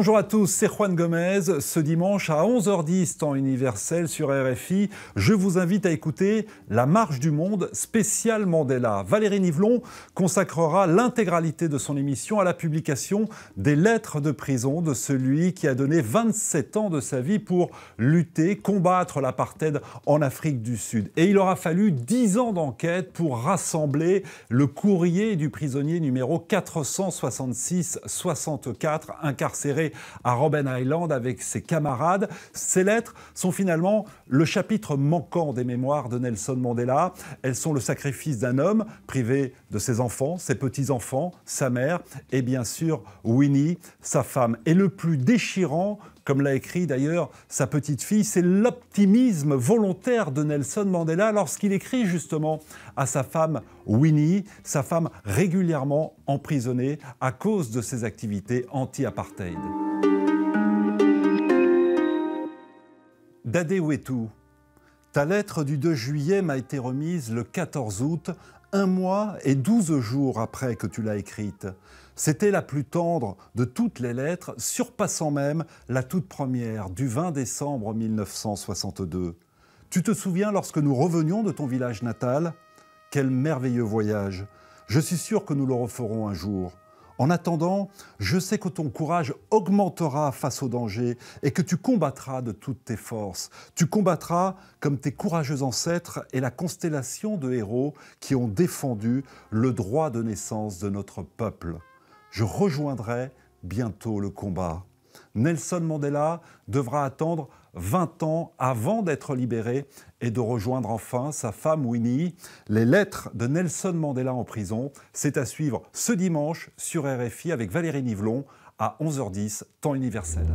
Bonjour à tous, c'est Juan Gomez. Ce dimanche à 11h10, temps universel sur RFI, je vous invite à écouter La Marche du Monde spécial Mandela. Valérie Nivelon consacrera l'intégralité de son émission à la publication des lettres de prison de celui qui a donné 27 ans de sa vie pour lutter, combattre l'apartheid en Afrique du Sud. Et il aura fallu 10 ans d'enquête pour rassembler le courrier du prisonnier numéro 466-64 incarcéré à Robben Island avec ses camarades. Ces lettres sont finalement le chapitre manquant des mémoires de Nelson Mandela. Elles sont le sacrifice d'un homme privé de ses enfants, ses petits-enfants, sa mère et bien sûr Winnie, sa femme. Et le plus déchirant comme l'a écrit d'ailleurs sa petite fille, c'est l'optimisme volontaire de Nelson Mandela lorsqu'il écrit justement à sa femme Winnie, sa femme régulièrement emprisonnée à cause de ses activités anti-apartheid. Dade ta lettre du 2 juillet m'a été remise le 14 août un mois et douze jours après que tu l'as écrite. C'était la plus tendre de toutes les lettres, surpassant même la toute première du 20 décembre 1962. Tu te souviens lorsque nous revenions de ton village natal Quel merveilleux voyage Je suis sûr que nous le referons un jour. En attendant, je sais que ton courage augmentera face au danger et que tu combattras de toutes tes forces. Tu combattras comme tes courageux ancêtres et la constellation de héros qui ont défendu le droit de naissance de notre peuple. Je rejoindrai bientôt le combat. Nelson Mandela devra attendre 20 ans avant d'être libéré et de rejoindre enfin sa femme Winnie. Les lettres de Nelson Mandela en prison, c'est à suivre ce dimanche sur RFI avec Valérie Nivelon à 11h10, temps universel.